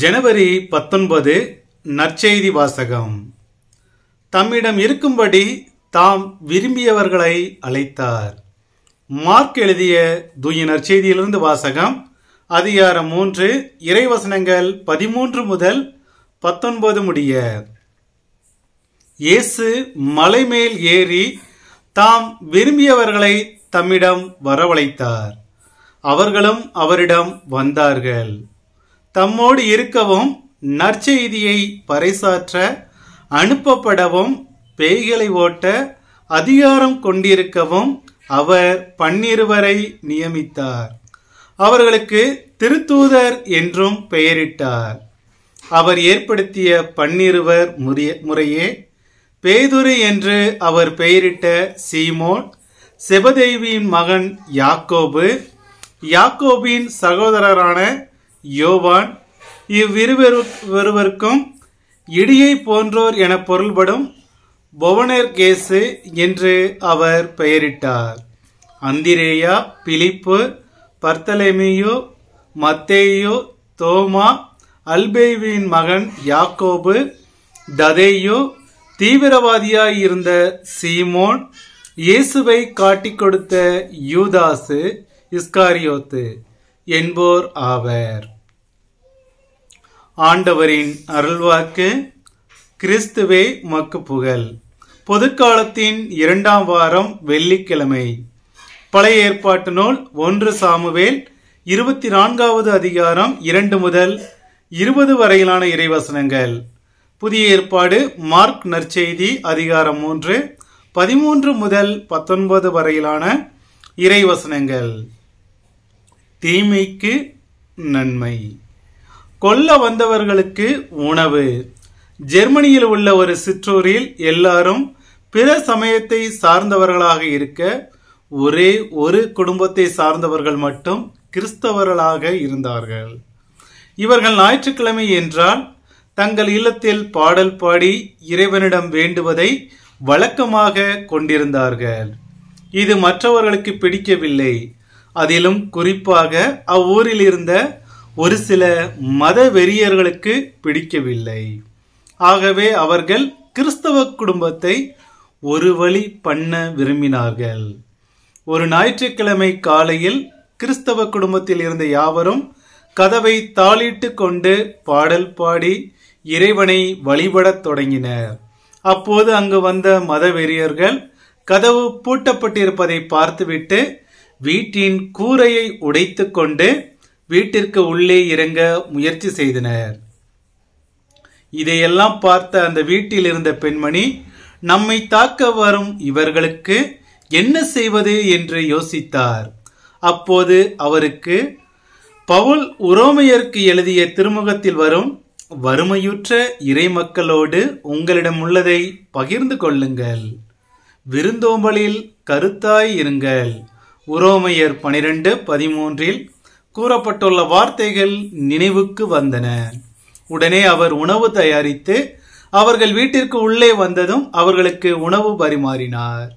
ஜனவரி பத்தொன்பது நற்செய்தி வாசகம் தம்மிடம் இருக்கும்படி தாம் விரும்பியவர்களை அழைத்தார் மார்க் எழுதிய தூய நற்செய்தியிலிருந்து வாசகம் அதிகாரம் மூன்று இறைவசனங்கள் பதிமூன்று முதல் பத்தொன்பது முடிய இயேசு மலை மேல் ஏறி தாம் விரும்பியவர்களை தம்மிடம் வரவழைத்தார் அவர்களும் அவரிடம் வந்தார்கள் தம்மோடு இருக்கவும் நற்செய்தியை பறைசாற்ற அனுப்பப்படவும் பேய்களை ஓட்ட அதிகாரம் கொண்டிருக்கவும் அவர் பன்னிருவரை நியமித்தார் அவர்களுக்கு திருத்தூதர் என்றும் பெயரிட்டார் அவர் ஏற்படுத்திய பன்னிருவர் முறையே பேதுரு என்று அவர் பெயரிட்ட சீமோன் செபதேவியின் மகன் யாக்கோபு யாக்கோபின் சகோதரரான யோவான் இவ்விருவருவருக்கும் இடியை போன்றோர் என பொருள்படும் பொவனர் கேசு என்று அவர் பெயரிட்டார் அந்திரேயா பிலிப்பு பர்த்தலேமியோ மத்தேயோ தோமா அல்பேவின் மகன் யாக்கோபு ததேயோ தீவிரவாதியாயிருந்த சீமோன் இயேசுவை காட்டிக் கொடுத்த யூதாசு இஸ்காரியோத்து என்போர் ஆவர் ஆண்டவரின் அருள்வாக்கு கிறிஸ்துவே மக்கு புகழ் பொதுக்காலத்தின் இரண்டாம் வாரம் வெள்ளிக்கிழமை பழைய ஏற்பாட்டு நூல் ஒன்று சாமுவேல் இருபத்தி நான்காவது அதிகாரம் இரண்டு முதல் இருபது வரையிலான இறைவசனங்கள் புதிய ஏற்பாடு மார்க் நற்செய்தி அதிகாரம் மூன்று பதிமூன்று முதல் பத்தொன்பது வரையிலான இறைவசனங்கள் தீமைக்கு நன்மை கொல்ல வந்தவர்களுக்கு உணவு ஜெர்மனியில் உள்ள ஒரு சிற்றூரில் எல்லாரும் பிற சமயத்தை சார்ந்தவர்களாக இருக்க ஒரே ஒரு குடும்பத்தை சார்ந்தவர்கள் மட்டும் கிறிஸ்தவர்களாக இருந்தார்கள் இவர்கள் ஞாயிற்றுக்கிழமை என்றால் தங்கள் இல்லத்தில் பாடல் பாடி இறைவனிடம் வேண்டுவதை வழக்கமாக கொண்டிருந்தார்கள் இது மற்றவர்களுக்கு பிடிக்கவில்லை அதிலும் குறிப்பாக அவ்வூரில் இருந்த ஒரு சில மத வெறியர்களுக்கு பிடிக்கவில்லை ஆகவே அவர்கள் கிறிஸ்தவ குடும்பத்தை ஒரு வழி பண்ண விரும்பினார்கள் ஒரு ஞாயிற்றுக்கிழமை காலையில் கிறிஸ்தவ குடும்பத்தில் இருந்த யாவரும் கதவை தாளிட்டு கொண்டு பாடல் பாடி இறைவனை வழிபடத் தொடங்கினர் அப்போது அங்கு வந்த மதவெறியர்கள் கதவு பூட்டப்பட்டிருப்பதை பார்த்துவிட்டு வீட்டின் கூரையை உடைத்து கொண்டு வீட்டிற்கு உள்ளே இறங்க முயற்சி செய்தனர் இதையெல்லாம் பார்த்த அந்த வீட்டில் இருந்த பெண்மணி நம்மை தாக்க வரும் இவர்களுக்கு என்ன செய்வது என்று யோசித்தார் அப்போது அவருக்கு பவுல் உரோமையருக்கு எழுதிய திருமுகத்தில் வரும் வறுமையுற்ற இறை மக்களோடு உங்களிடம் உள்ளதை பகிர்ந்து கொள்ளுங்கள் விருந்தோம்பலில் கருத்தாய் இருங்கள் உரோமையர் பனிரெண்டு பதிமூன்றில் கூறப்பட்டுள்ள வார்த்தைகள் நினைவுக்கு வந்தன உடனே அவர் உணவு தயாரித்து அவர்கள் வீட்டிற்கு உள்ளே வந்ததும் அவர்களுக்கு உணவு பரிமாறினார்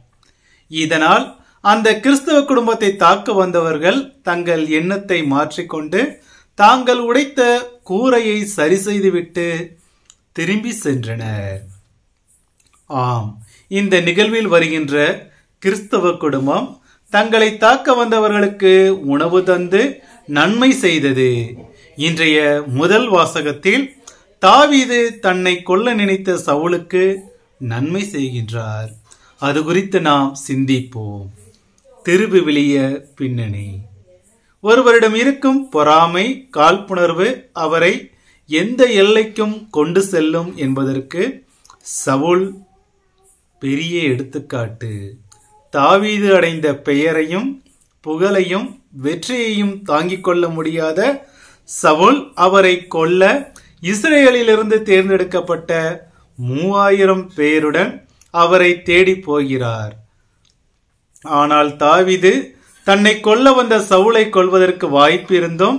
இதனால் அந்த கிறிஸ்தவ குடும்பத்தை தாக்க வந்தவர்கள் தங்கள் எண்ணத்தை மாற்றிக்கொண்டு தாங்கள் உடைத்த கூரையை சரி செய்துவிட்டு திரும்பி சென்றனர் ஆம் இந்த நிகழ்வில் வருகின்ற கிறிஸ்தவ குடும்பம் தங்களை தாக்க வந்தவர்களுக்கு உணவு தந்து நன்மை செய்தது இன்றைய முதல் வாசகத்தில் தாவீது தன்னை கொல்ல நினைத்த சவுலுக்கு நன்மை செய்கின்றார் அது குறித்து நாம் சிந்திப்போம் விளிய பின்னணி ஒருவரிடம் இருக்கும் பொறாமை காழ்ப்புணர்வு அவரை எந்த எல்லைக்கும் கொண்டு செல்லும் என்பதற்கு சவுல் பெரிய எடுத்துக்காட்டு தாவீது அடைந்த பெயரையும் புகழையும் வெற்றியையும் தாங்கிக் கொள்ள முடியாத சவுல் அவரை கொல்ல இஸ்ரேலிலிருந்து தேர்ந்தெடுக்கப்பட்ட மூவாயிரம் பேருடன் அவரை தேடி போகிறார் ஆனால் தாவிது தன்னை கொல்ல வந்த சவுளை கொள்வதற்கு வாய்ப்பிருந்தும்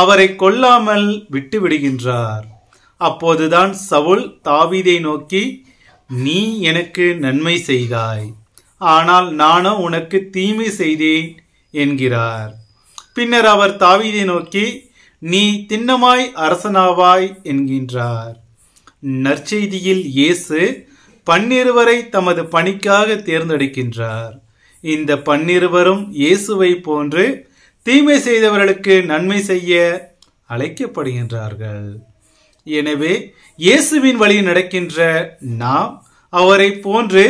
அவரை கொல்லாமல் விட்டுவிடுகின்றார் அப்போதுதான் சவுல் தாவிதை நோக்கி நீ எனக்கு நன்மை செய்தாய் ஆனால் நானோ உனக்கு தீமை செய்தேன் என்கிறார் பின்னர் அவர் தாவீதை நோக்கி நீ திண்ணமாய் அரசனாவாய் என்கின்றார் நற்செய்தியில் இயேசு பன்னிருவரை தமது பணிக்காக தேர்ந்தெடுக்கின்றார் இந்த பன்னிருவரும் இயேசுவை போன்று தீமை செய்தவர்களுக்கு நன்மை செய்ய அழைக்கப்படுகின்றார்கள் எனவே இயேசுவின் வழி நடக்கின்ற நாம் அவரை போன்று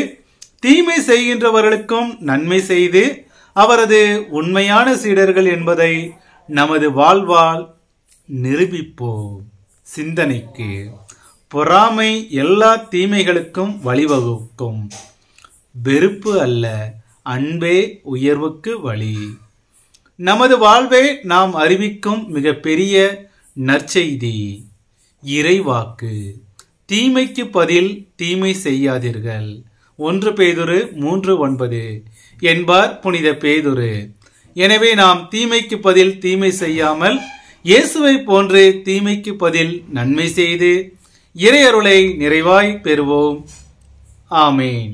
தீமை செய்கின்றவர்களுக்கும் நன்மை செய்து அவரது உண்மையான சீடர்கள் என்பதை நமது வாழ்வால் நிரூபிப்போம் சிந்தனைக்கு பொறாமை எல்லா தீமைகளுக்கும் வழிவகுக்கும் வெறுப்பு அல்ல அன்பே உயர்வுக்கு வழி நமது வாழ்வே நாம் அறிவிக்கும் மிகப்பெரிய நற்செய்தி இறைவாக்கு தீமைக்கு பதில் தீமை செய்யாதீர்கள் ஒன்று பேதுரு மூன்று ஒன்பது என்பார் புனித பேதுரு எனவே நாம் தீமைக்கு பதில் தீமை செய்யாமல் இயேசுவை போன்று தீமைக்கு பதில் நன்மை செய்து இறையருளை நிறைவாய் பெறுவோம் ஆமேன்